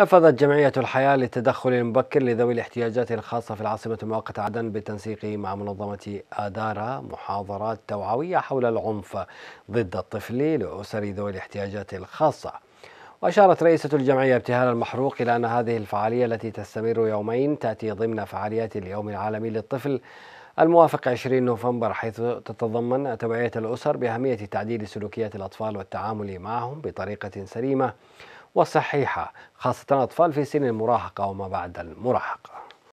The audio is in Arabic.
نفذت جمعية الحياة للتدخل المبكر لذوي الاحتياجات الخاصة في العاصمة المؤقتة عدن بالتنسيق مع منظمة آدارا محاضرات توعوية حول العنف ضد الطفل لأسر ذوي الاحتياجات الخاصة وأشارت رئيسة الجمعية ابتهال المحروق إلى أن هذه الفعالية التي تستمر يومين تأتي ضمن فعاليات اليوم العالمي للطفل الموافق 20 نوفمبر حيث تتضمن توعية الأسر بأهمية تعديل سلوكيات الأطفال والتعامل معهم بطريقة سليمة وصحيحة خاصة الأطفال في سن المراهقة وما بعد المراهقة